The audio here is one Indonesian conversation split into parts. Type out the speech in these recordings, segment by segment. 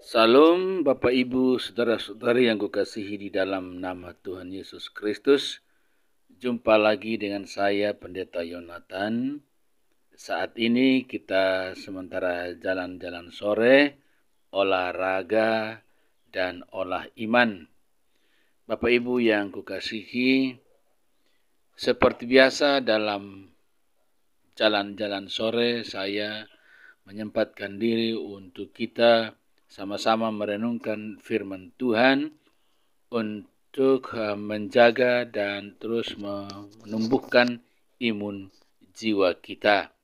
Salam Bapak Ibu, saudara-saudari yang kukasihi di dalam nama Tuhan Yesus Kristus. Jumpa lagi dengan saya Pendeta Yonatan. Saat ini kita sementara jalan-jalan sore, olahraga dan olah iman. Bapak Ibu yang kukasihi, seperti biasa dalam jalan-jalan sore saya menyempatkan diri untuk kita sama-sama merenungkan firman Tuhan untuk eh, menjaga dan terus menumbuhkan imun jiwa kita.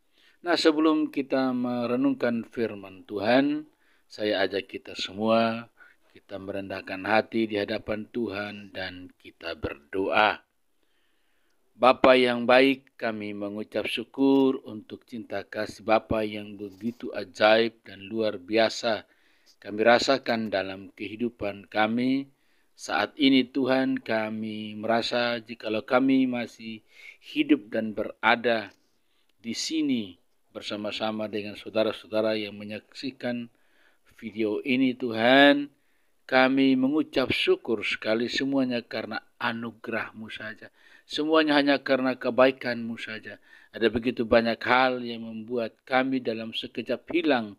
Nah, sebelum kita merenungkan firman Tuhan, saya ajak kita semua kita merendahkan hati di hadapan Tuhan dan kita berdoa. Bapa yang baik, kami mengucap syukur untuk cinta kasih Bapa yang begitu ajaib dan luar biasa kami rasakan dalam kehidupan kami. Saat ini Tuhan kami merasa jikalau kami masih hidup dan berada di sini bersama-sama dengan saudara-saudara yang menyaksikan video ini Tuhan, kami mengucap syukur sekali semuanya karena anugerahmu saja. Semuanya hanya karena kebaikanmu saja. Ada begitu banyak hal yang membuat kami dalam sekejap hilang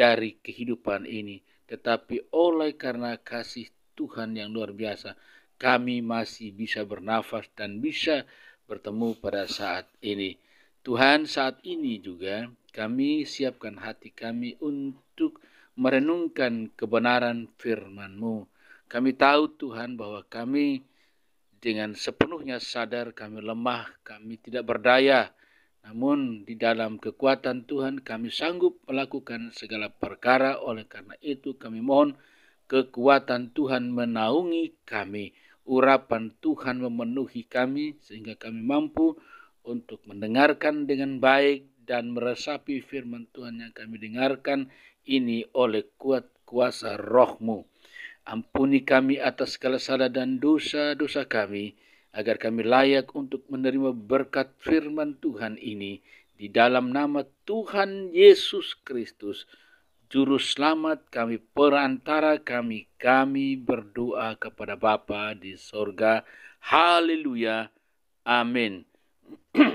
dari kehidupan ini. Tetapi oleh karena kasih Tuhan yang luar biasa, kami masih bisa bernafas dan bisa bertemu pada saat ini. Tuhan saat ini juga kami siapkan hati kami untuk merenungkan kebenaran firman-Mu. Kami tahu Tuhan bahwa kami dengan sepenuhnya sadar kami lemah, kami tidak berdaya, namun di dalam kekuatan Tuhan kami sanggup melakukan segala perkara oleh karena itu kami mohon kekuatan Tuhan menaungi kami. Urapan Tuhan memenuhi kami sehingga kami mampu untuk mendengarkan dengan baik dan meresapi firman Tuhan yang kami dengarkan ini oleh kuat kuasa rohmu. Ampuni kami atas segala salah dan dosa-dosa kami agar kami layak untuk menerima berkat firman Tuhan ini di dalam nama Tuhan Yesus Kristus, Juru Selamat kami, perantara kami, kami berdoa kepada Bapa di sorga. Haleluya. Amin.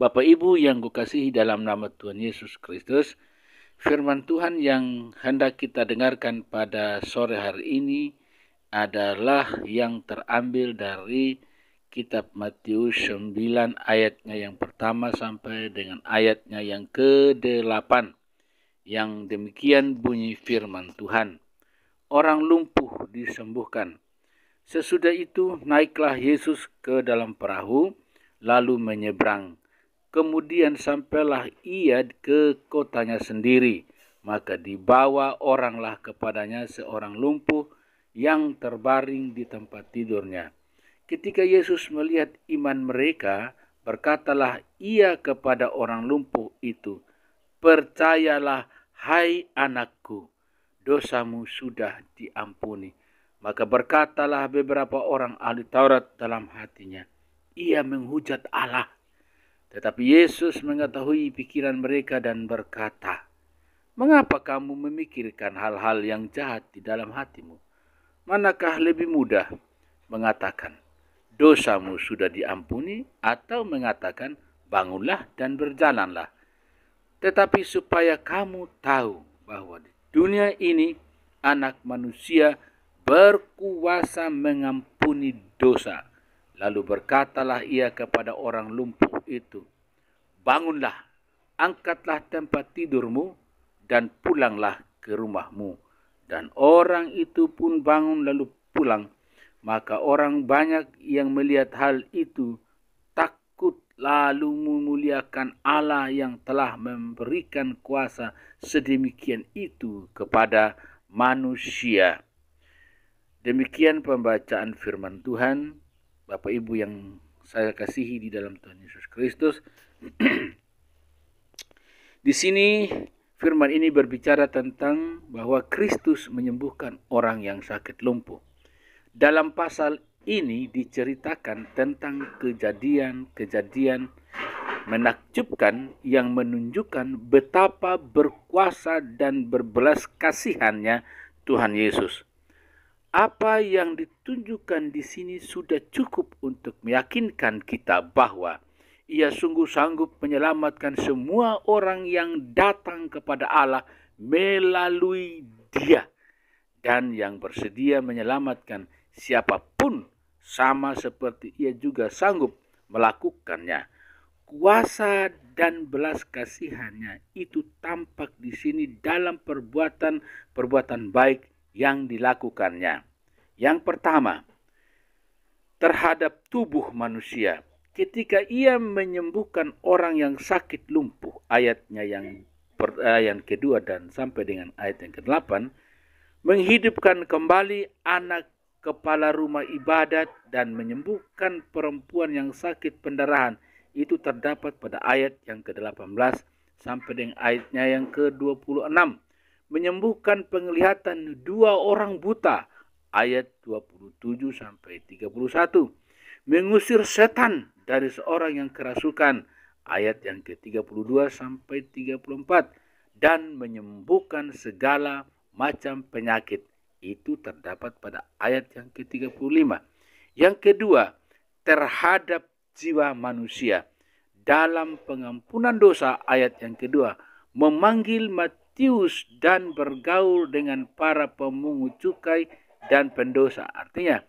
Bapak Ibu yang kukasihi dalam nama Tuhan Yesus Kristus, firman Tuhan yang hendak kita dengarkan pada sore hari ini adalah yang terambil dari kitab Matius 9 ayatnya yang pertama sampai dengan ayatnya yang ke-8. Yang demikian bunyi firman Tuhan. Orang lumpuh disembuhkan. Sesudah itu naiklah Yesus ke dalam perahu lalu menyeberang. Kemudian sampailah ia ke kotanya sendiri. Maka dibawa oranglah kepadanya seorang lumpuh yang terbaring di tempat tidurnya. Ketika Yesus melihat iman mereka, berkatalah ia kepada orang lumpuh itu, "Percayalah, hai anakku, dosamu sudah diampuni." Maka berkatalah beberapa orang ahli Taurat dalam hatinya, "Ia menghujat Allah." Tetapi Yesus mengetahui pikiran mereka dan berkata, "Mengapa kamu memikirkan hal-hal yang jahat di dalam hatimu?" manakah lebih mudah mengatakan dosamu sudah diampuni atau mengatakan bangunlah dan berjalanlah. Tetapi supaya kamu tahu bahwa di dunia ini anak manusia berkuasa mengampuni dosa. Lalu berkatalah ia kepada orang lumpuh itu, bangunlah, angkatlah tempat tidurmu dan pulanglah ke rumahmu dan orang itu pun bangun lalu pulang. Maka orang banyak yang melihat hal itu takut lalu memuliakan Allah yang telah memberikan kuasa sedemikian itu kepada manusia. Demikian pembacaan firman Tuhan. Bapak Ibu yang saya kasihi di dalam Tuhan Yesus Kristus. di sini Firman ini berbicara tentang bahwa Kristus menyembuhkan orang yang sakit lumpuh. Dalam pasal ini diceritakan tentang kejadian-kejadian menakjubkan yang menunjukkan betapa berkuasa dan berbelas kasihannya Tuhan Yesus. Apa yang ditunjukkan di sini sudah cukup untuk meyakinkan kita bahwa ia sungguh sanggup menyelamatkan semua orang yang datang kepada Allah melalui dia dan yang bersedia menyelamatkan siapapun sama seperti ia juga sanggup melakukannya. Kuasa dan belas kasihannya itu tampak di sini dalam perbuatan-perbuatan baik yang dilakukannya. Yang pertama, terhadap tubuh manusia ketika ia menyembuhkan orang yang sakit lumpuh ayatnya yang per, eh, yang kedua dan sampai dengan ayat yang ke-8 menghidupkan kembali anak kepala rumah ibadat dan menyembuhkan perempuan yang sakit pendarahan itu terdapat pada ayat yang ke-18 sampai dengan ayatnya yang ke-26 menyembuhkan penglihatan dua orang buta ayat 27 sampai 31 mengusir setan dari seorang yang kerasukan ayat yang ke-32 sampai 34 dan menyembuhkan segala macam penyakit. Itu terdapat pada ayat yang ke-35. Yang kedua, terhadap jiwa manusia dalam pengampunan dosa ayat yang kedua memanggil Matius dan bergaul dengan para pemungut cukai dan pendosa. Artinya,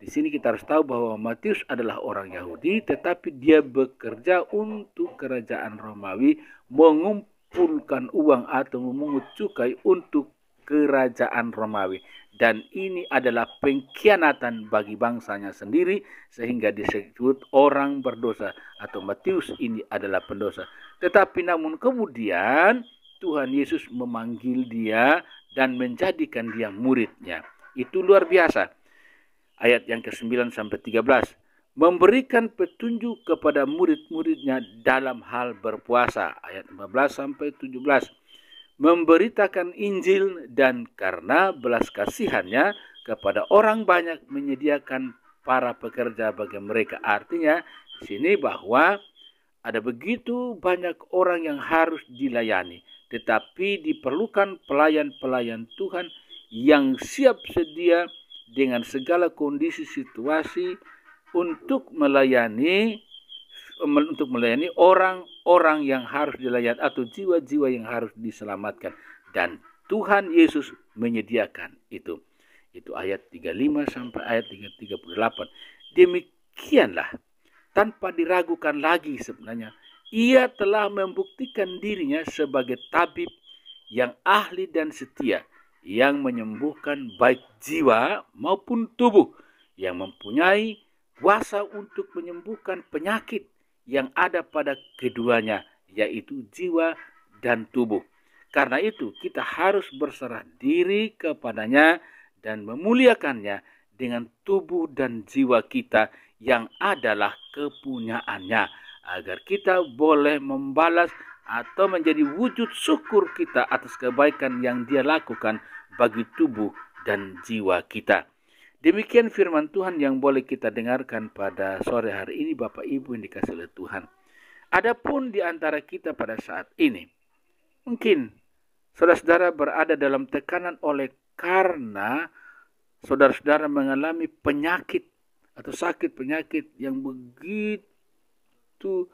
di sini kita harus tahu bahwa Matius adalah orang Yahudi, tetapi dia bekerja untuk kerajaan Romawi mengumpulkan uang atau memungut cukai untuk kerajaan Romawi. Dan ini adalah pengkhianatan bagi bangsanya sendiri sehingga disebut orang berdosa atau Matius ini adalah pendosa. Tetapi namun kemudian Tuhan Yesus memanggil dia dan menjadikan dia muridnya. Itu luar biasa ayat yang ke-9 sampai 13 memberikan petunjuk kepada murid-muridnya dalam hal berpuasa ayat 15 sampai 17 memberitakan Injil dan karena belas kasihannya kepada orang banyak menyediakan para pekerja bagi mereka artinya di sini bahwa ada begitu banyak orang yang harus dilayani tetapi diperlukan pelayan-pelayan Tuhan yang siap sedia dengan segala kondisi situasi untuk melayani untuk melayani orang-orang yang harus dilayani atau jiwa-jiwa yang harus diselamatkan dan Tuhan Yesus menyediakan itu. Itu ayat 35 sampai ayat 38. Demikianlah tanpa diragukan lagi sebenarnya ia telah membuktikan dirinya sebagai tabib yang ahli dan setia yang menyembuhkan baik jiwa maupun tubuh, yang mempunyai kuasa untuk menyembuhkan penyakit yang ada pada keduanya, yaitu jiwa dan tubuh. Karena itu, kita harus berserah diri kepadanya dan memuliakannya dengan tubuh dan jiwa kita yang adalah kepunyaannya, agar kita boleh membalas atau menjadi wujud syukur kita atas kebaikan yang dia lakukan bagi tubuh dan jiwa kita. Demikian firman Tuhan yang boleh kita dengarkan pada sore hari ini Bapak Ibu yang dikasih oleh Tuhan. Adapun di antara kita pada saat ini, mungkin saudara-saudara berada dalam tekanan oleh karena saudara-saudara mengalami penyakit atau sakit penyakit yang begitu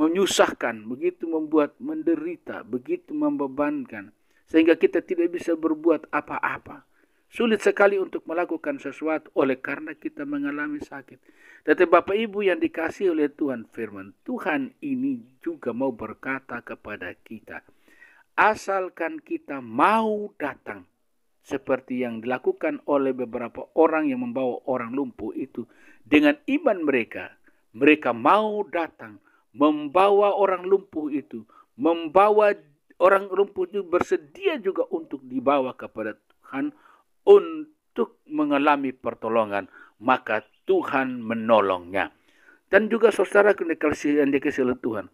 menyusahkan, begitu membuat menderita, begitu membebankan, sehingga kita tidak bisa berbuat apa-apa. Sulit sekali untuk melakukan sesuatu oleh karena kita mengalami sakit. Tetapi Bapak Ibu yang dikasih oleh Tuhan firman, Tuhan ini juga mau berkata kepada kita, asalkan kita mau datang seperti yang dilakukan oleh beberapa orang yang membawa orang lumpuh itu dengan iman mereka, mereka mau datang membawa orang lumpuh itu, membawa orang lumpuh itu bersedia juga untuk dibawa kepada Tuhan untuk mengalami pertolongan, maka Tuhan menolongnya. Dan juga saudara yang dikasih oleh Tuhan,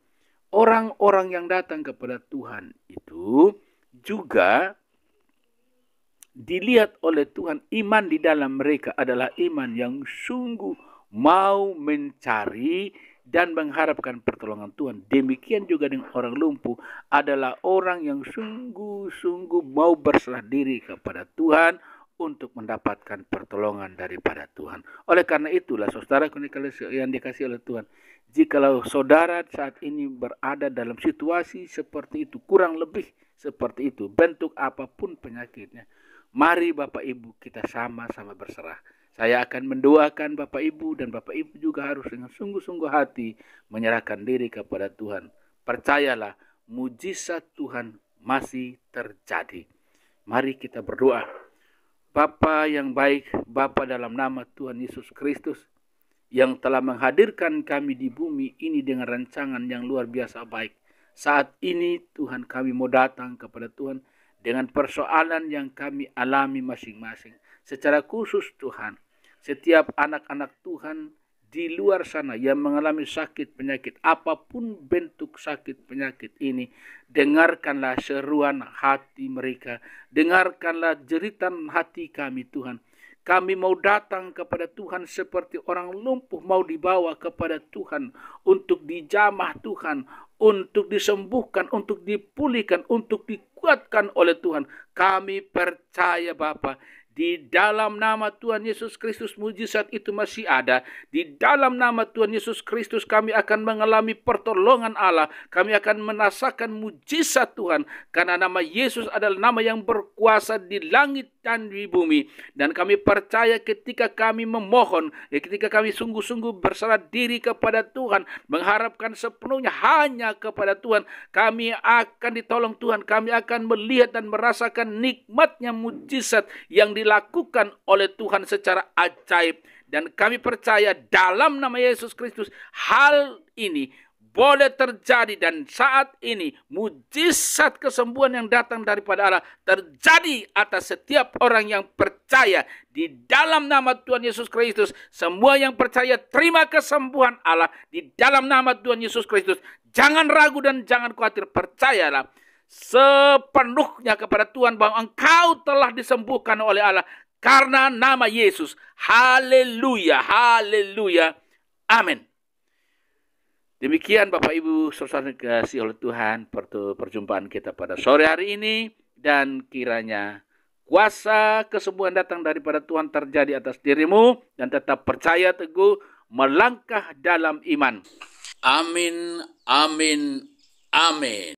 orang-orang yang datang kepada Tuhan itu juga dilihat oleh Tuhan iman di dalam mereka adalah iman yang sungguh mau mencari dan mengharapkan pertolongan Tuhan. Demikian juga dengan orang lumpuh adalah orang yang sungguh-sungguh mau berserah diri kepada Tuhan untuk mendapatkan pertolongan daripada Tuhan. Oleh karena itulah saudara yang dikasih oleh Tuhan. Jikalau saudara saat ini berada dalam situasi seperti itu, kurang lebih seperti itu, bentuk apapun penyakitnya. Mari Bapak Ibu kita sama-sama berserah saya akan mendoakan Bapak Ibu dan Bapak Ibu juga harus dengan sungguh-sungguh hati menyerahkan diri kepada Tuhan. Percayalah, mujizat Tuhan masih terjadi. Mari kita berdoa. Bapa yang baik, Bapa dalam nama Tuhan Yesus Kristus, yang telah menghadirkan kami di bumi ini dengan rancangan yang luar biasa baik. Saat ini Tuhan kami mau datang kepada Tuhan dengan persoalan yang kami alami masing-masing. Secara khusus Tuhan, setiap anak-anak Tuhan di luar sana yang mengalami sakit penyakit, apapun bentuk sakit penyakit ini, dengarkanlah seruan hati mereka, dengarkanlah jeritan hati kami Tuhan. Kami mau datang kepada Tuhan seperti orang lumpuh mau dibawa kepada Tuhan untuk dijamah Tuhan, untuk disembuhkan, untuk dipulihkan, untuk dikuatkan oleh Tuhan. Kami percaya Bapa, di dalam nama Tuhan Yesus Kristus mujizat itu masih ada. Di dalam nama Tuhan Yesus Kristus kami akan mengalami pertolongan Allah. Kami akan merasakan mujizat Tuhan. Karena nama Yesus adalah nama yang berkuasa di langit dan di bumi. Dan kami percaya ketika kami memohon, ya ketika kami sungguh-sungguh berserah diri kepada Tuhan, mengharapkan sepenuhnya hanya kepada Tuhan, kami akan ditolong Tuhan. Kami akan melihat dan merasakan nikmatnya mujizat yang di dilakukan oleh Tuhan secara ajaib dan kami percaya dalam nama Yesus Kristus hal ini boleh terjadi dan saat ini mujizat kesembuhan yang datang daripada Allah terjadi atas setiap orang yang percaya di dalam nama Tuhan Yesus Kristus. Semua yang percaya terima kesembuhan Allah di dalam nama Tuhan Yesus Kristus. Jangan ragu dan jangan khawatir, percayalah sepenuhnya kepada Tuhan bahwa engkau telah disembuhkan oleh Allah karena nama Yesus. Haleluya, haleluya. Amin. Demikian Bapak Ibu saudara kasih oleh Tuhan perjumpaan kita pada sore hari ini dan kiranya kuasa kesembuhan datang daripada Tuhan terjadi atas dirimu dan tetap percaya teguh melangkah dalam iman. Amin, amin, amin.